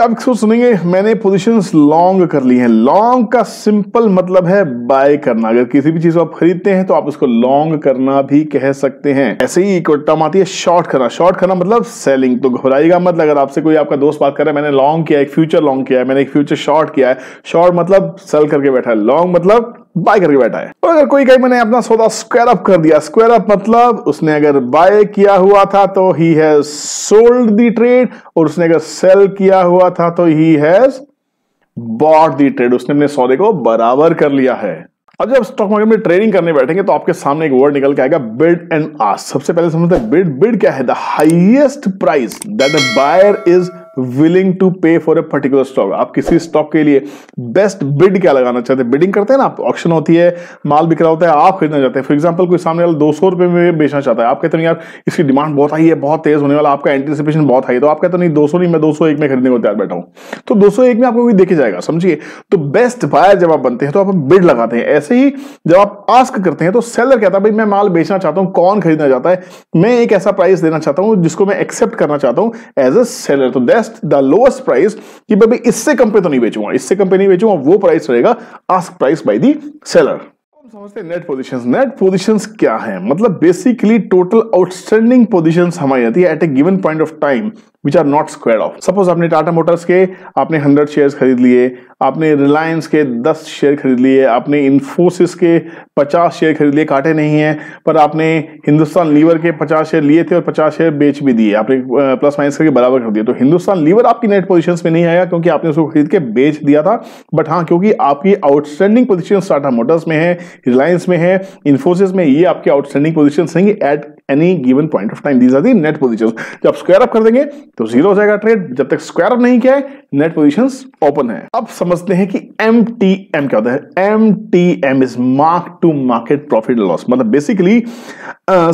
आप सुनेंगे मैंने पोजीशंस लॉन्ग कर ली हैं लॉन्ग का सिंपल मतलब है बाय करना अगर किसी भी चीज को आप खरीदते हैं तो आप उसको लॉन्ग करना भी कह सकते हैं ऐसे ही टर्म आती है शॉर्ट करना शॉर्ट करना मतलब सेलिंग तो घबराइएगा मतलब अगर आपसे कोई आपका दोस्त बात कर रहा है मैंने लॉन्ग किया एक फ्यूचर लॉन्ग किया है मैंने एक फ्यूचर शॉर्ट किया है शॉर्ट मतलब सेल करके बैठा है लॉन्ग मतलब बाय करके बैठा है और अगर कोई कहीं मैंने अपना सौदा स्क्वायर अप कर दिया स्क्वायर अप मतलब उसने अगर बाय किया हुआ था तो he has sold the trade और उसने अगर सेल किया हुआ था तो he has bought the trade उसने अपने सौदे को बराबर कर लिया है अब जब स्टॉक मार्केट में ट्रेडिंग करने बैठेंगे तो आपके सामने एक वर्ड निकल के आएगा बिड एंड आस्क सबसे पहले समझते हैं बिड बिड क्या है the highest price that the buyer is willing to pay for a particular stock आप किसी स्टॉक के लिए बेस्ट बिड क्या लगाना चाहते हैं बिडिंग करते हैं ना ऑप्शन होती है माल बिक रहा होता है आप खरीदना चाहते हैं फॉर एग्जाम्पल कोई सामने वाला दो सौ रुपए में बेचना चाहता है आप कहते हैं यार इसकी डिमांड बहुत हाई है बहुत तेज होने वाला आपका एंटिसिपेशन बहुत हाई तो आप कहते नहीं दो सौ नहीं मैं दो सौ एक में खरीदने को तैयार बैठा हूँ तो दो सौ एक में आपको देखे जाएगा समझिए तो बेस्ट बायर जब आप बनते हैं तो आप बिड लगाते हैं ऐसे ही जब आप आस्क करते हैं तो सेलर कहता है भाई मैं माल बेचना चाहता हूँ कौन खरीदना चाहता है मैं एक ऐसा प्राइस देना चाहता हूँ जिसको मैं एक्सेप्ट करना चाहता हूँ एज अ सेलर तो best best the lowest price कि मैं इससे कम पे तो नहीं बेचूंगा इससे कम पे नहीं बेचूंगा वो प्राइस रहेगा ask price by the seller समझते नेट पोजीशंस नेट पोजीशंस क्या मतलब है मतलब बेसिकली टोटल आउटस्टैंडिंग पोजीशंस हमारी रहती है at a given point of time which are not square off suppose आपने टाटा मोटर्स के आपने 100 शेयर्स खरीद लिए आपने रिलायंस के 10 शेयर खरीद लिए आपने इन्फोसिस के 50 शेयर खरीद लिए काटे नहीं है पर आपने हिंदुस्तान लीवर के 50 शेयर लिए थे और 50 शेयर बेच भी दिए आपने प्लस माइनस करके बराबर कर दिया तो हिंदुस्तान लीवर आपकी नेट पोजिशन में नहीं आएगा क्योंकि आपने उसको खरीद के बेच दिया था बट हाँ क्योंकि आपकी आउटस्टैंडिंग पोजिशन टाटा मोटर्स में है रिलायंस में है इन्फोसिस में ये आपकी आउटस्टैंडिंग पोजिशन नहीं at any given point of time these are the net position जब स्क्वायर अप कर देंगे तो जीरो हो जाएगा ट्रेड जब तक स्क्वायर अप नहीं किया है नेट पोजिशन ओपन है अब समझते हैं कि एम टी एम क्या होता है M T M is mark to market profit loss मतलब बेसिकली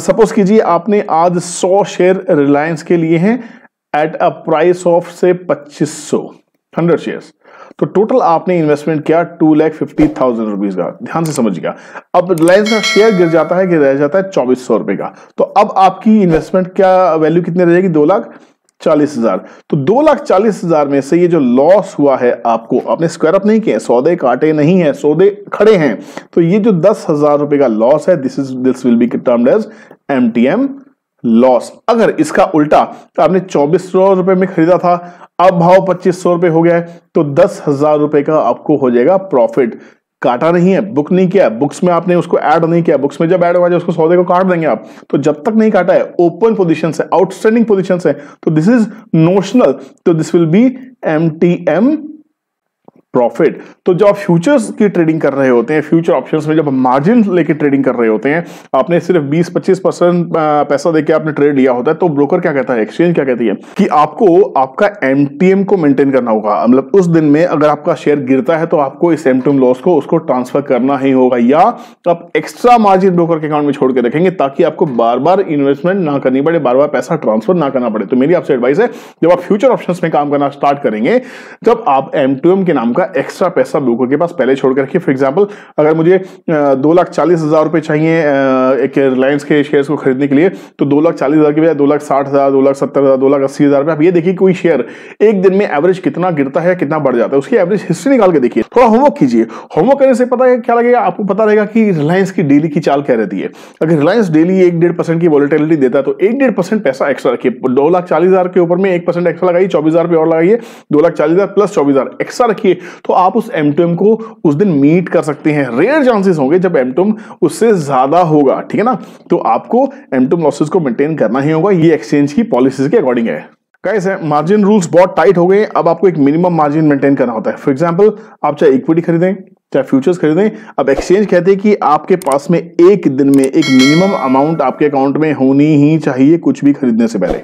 सपोज कीजिए आपने आज सौ शेयर रिलायंस के लिए हैं एट अ प्राइस ऑफ से पच्चीस सौ हंड्रेड शेयर तो टोटल आपने इन्वेस्टमेंट किया two lakh fifty thousand rupees का ध्यान से समझिएगा अब रिलायंस का शेयर गिर जाता है कि रह जाता है चौबीस सौ रुपए का तो अब आपकी इन्वेस्टमेंट क्या वैल्यू कितनी रह जाएगी दो लाख चालीस हजार तो दो लाख चालीस हजार में से ये जो लॉस हुआ है आपको आपने स्क्वायर अप नहीं किए सौदे काटे नहीं है सौदे खड़े हैं तो ये जो दस हजार रुपए का लॉस है this is this will be termed as M T M loss अगर इसका उल्टा तो आपने चौबीस सौ रुपए में खरीदा था अब भाव पच्चीस सौ रुपए हो गया है तो दस हजार रुपए का आपको हो जाएगा प्रॉफिट काटा नहीं है बुक नहीं किया बुक्स में आपने उसको ऐड नहीं किया बुक्स में जब ऐड होगा उसको सौदे को काट देंगे आप तो जब तक नहीं काटा है ओपन पोजिशन है आउटस्टैंडिंग पोजिशन है तो दिस इज नोशनल तो this will be M T M profit तो जब आप फ्यूचर्स की ट्रेडिंग कर रहे होते हैं फ्यूचर ऑप्शंस में जब मार्जिन लेके ट्रेडिंग कर रहे होते हैं आपने सिर्फ 20-25 परसेंट पैसा देके आपने ट्रेड लिया होता है तो ब्रोकर क्या कहता है एक्सचेंज क्या कहती है कि आपको आपका एमटीएम को मेंटेन करना होगा मतलब उस दिन में अगर आपका शेयर गिरता है तो आपको इस एमटीएम लॉस को उसको ट्रांसफर करना ही होगा या आप एक्स्ट्रा मार्जिन ब्रोकर के अकाउंट में छोड़ के रखेंगे ताकि आपको बार बार इन्वेस्टमेंट ना करनी पड़े बार बार पैसा ट्रांसफर ना करना पड़े तो मेरी आपसे एडवाइस है जब आप फ्यूचर ऑप्शन में काम करना स्टार्ट करेंगे जब आप एमटीएम के नाम का का एक्स्ट्रा पैसा लोगों के पास पहले छोड़ कर रखिए फॉर एग्जाम्पल अगर मुझे दो लाख चालीस हज़ार रुपए चाहिए एक रिलायंस के शेयर्स को खरीदने के लिए तो दो लाख चालीस हज़ार के बजाय दो लाख साठ हज़ार दो लाख सत्तर हज़ार दो लाख अस्सी हज़ार रुपये आप ये देखिए कोई शेयर एक दिन में एवरेज कितना गिरता है कितना बढ़ जाता है उसकी एवरेज हिस्ट्री निकाल के देखिए थोड़ा होमवर्क कीजिए होमवर्क करने से पता है क्या लगेगा आपको पता रहेगा कि रिलायंस की डेली की चाल क्या रहती है अगर रिलायंस डेली एक डेढ़ परसेंट की वॉलिटिलिटी देता है तो एक डेढ़ परसेंट पैसा एक्स्ट्रा रखिए दो लाख चालीस हजार के ऊपर में एक परसेंट एक्स्ट्रा लगाइए चौबीस हजार और लगाइए दो लाख चालीस हजार प्लस चौबीस हजार एक्स्ट्रा रखिए तो आप उस एम एम को उस दिन मीट कर सकते हैं रेयर चांसेस होंगे जब एम एम उससे ज्यादा होगा ठीक है ना तो आपको एम एम लॉसेज को मेंटेन करना ही होगा ये एक्सचेंज की पॉलिसीज के अकॉर्डिंग है कैसे मार्जिन रूल्स बहुत टाइट हो गए अब आपको एक मिनिमम मार्जिन मेंटेन करना होता है फॉर एग्जाम्पल आप चाहे इक्विटी खरीदें चाहे फ्यूचर्स खरीदें अब एक्सचेंज कहते हैं कि आपके पास में एक दिन में एक मिनिमम अमाउंट आपके अकाउंट में होनी ही चाहिए कुछ भी खरीदने से पहले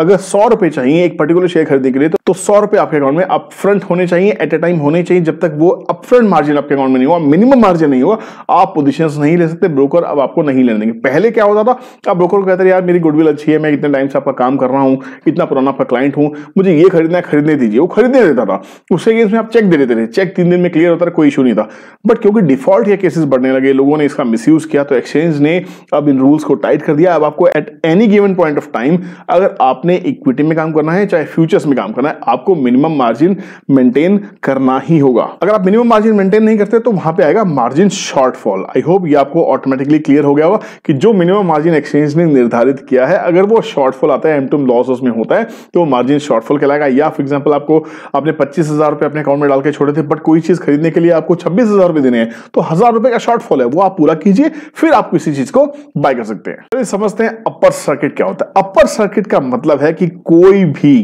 अगर सौ रुपए चाहिए एक पर्टिकुलर शेयर खरीदने के लिए तो, सौ रुपए आपके अकाउंट में अपफ्रंट होने चाहिए एट ए टाइम होने चाहिए जब तक वो अपफ्रंट मार्जिन आपके अकाउंट में नहीं होगा मिनिमम मार्जिन नहीं होगा आप पोजिशन नहीं ले सकते ब्रोकर अब आपको नहीं लेने देंगे पहले क्या होता था आप ब्रोकर को कहते यार मेरी गुडविल अच्छी है मैं इतने टाइम से आपका काम कर रहा हूँ इतना पुराना आपका क्लाइंट हूँ मुझे ये खरीदना है खरीदने दीजिए वो खरीदने देता था उसके अगेंस्ट में आप चेक दे देते थे चेक तीन दिन में क्लियर होता था कोई इशू नहीं था बट क्योंकि डिफॉल्ट या केसेस बढ़ने लगे लोगों ने इसका मिस किया तो एक्सचेंज ने अब इन रूल्स को टाइट कर दिया अब आपको at any given point of time अगर आपने आपने इक्विटी में काम करना है चाहे फ्यूचर्स में काम करना है आपको मिनिमम मार्जिन मेंटेन करना ही होगा अगर आप मिनिमम मार्जिन मेंटेन नहीं करते तो वहां पे आएगा मार्जिन शॉर्टफॉल आई होप ये आपको ऑटोमेटिकली क्लियर हो गया होगा कि जो मिनिमम मार्जिन एक्सचेंज ने निर्धारित किया है अगर वो शॉर्टफॉल आता है एम एमटम लॉस उसमें होता है तो मार्जिन शॉर्टफॉल कहलाएगा या फॉर एग्जाम्पल आपको आपने पच्चीस हजार रुपये अपने अकाउंट में डाल के छोड़े थे बट कोई चीज खरीदने के लिए आपको छब्बीस हजार रुपये देने हैं तो हजार रुपए का शॉर्टफॉल है वो आप पूरा कीजिए फिर आप किसी चीज को बाय कर सकते हैं समझते हैं अपर सर्किट क्या होता है अपर सर्किट का मतलब मतलब है कि कोई भी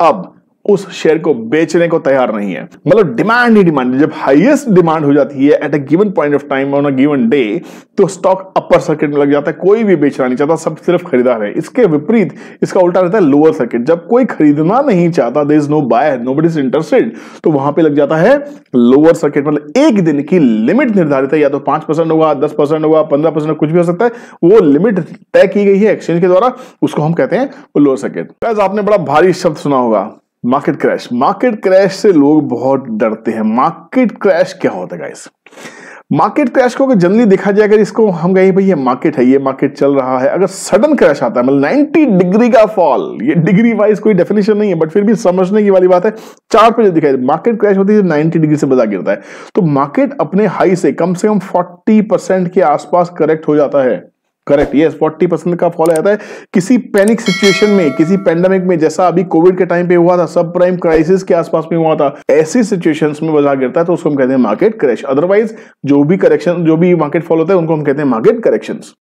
अब उस शेयर को बेचने को तैयार नहीं है मतलब डिमांड ही डिमांड जब हाईएस्ट डिमांड हो जाती है at a given point of time on a given day तो स्टॉक अपर सर्किट में लग जाता है कोई भी बेचना नहीं चाहता सब सिर्फ खरीदार है इसके विपरीत इसका उल्टा रहता है लोअर सर्किट जब कोई खरीदना नहीं चाहता there is no buy nobody is interested तो वहां पर लग जाता है लोअर सर्किट मतलब एक दिन की लिमिट निर्धारित है या तो पांच होगा दस होगा पंद्रह कुछ भी हो सकता है वो लिमिट तय की गई है एक्सचेंज के द्वारा उसको हम कहते हैं लोअर सर्किट आपने बड़ा भारी शब्द सुना होगा मार्केट क्रैश मार्केट क्रैश से लोग बहुत डरते हैं मार्केट क्रैश क्या होता है गाइस मार्केट क्रैश को अगर जनरली देखा जाए अगर इसको हम गए भाई ये मार्केट है ये मार्केट चल रहा है अगर सडन क्रैश आता है मतलब 90 डिग्री का फॉल ये डिग्री वाइज कोई डेफिनेशन नहीं है बट फिर भी समझने की वाली बात है चार पे जो दिखाई मार्केट क्रैश होती है नाइनटी डिग्री से बजा गिरता है तो मार्केट अपने हाई से कम से कम फोर्टी के आसपास करेक्ट हो जाता है करेक्ट यस फोर्टी परसेंट का फॉल आता है किसी पैनिक सिचुएशन में किसी पेंडेमिक में जैसा अभी कोविड के टाइम पे हुआ था सब प्राइम क्राइसिस के आसपास में हुआ था ऐसी सिचुएशंस में बाजार गिरता है तो उसको हम कहते हैं मार्केट क्रैश अदरवाइज जो भी करेक्शन जो भी मार्केट फॉल होता है उनको हम कहते हैं मार्केट करेक्शन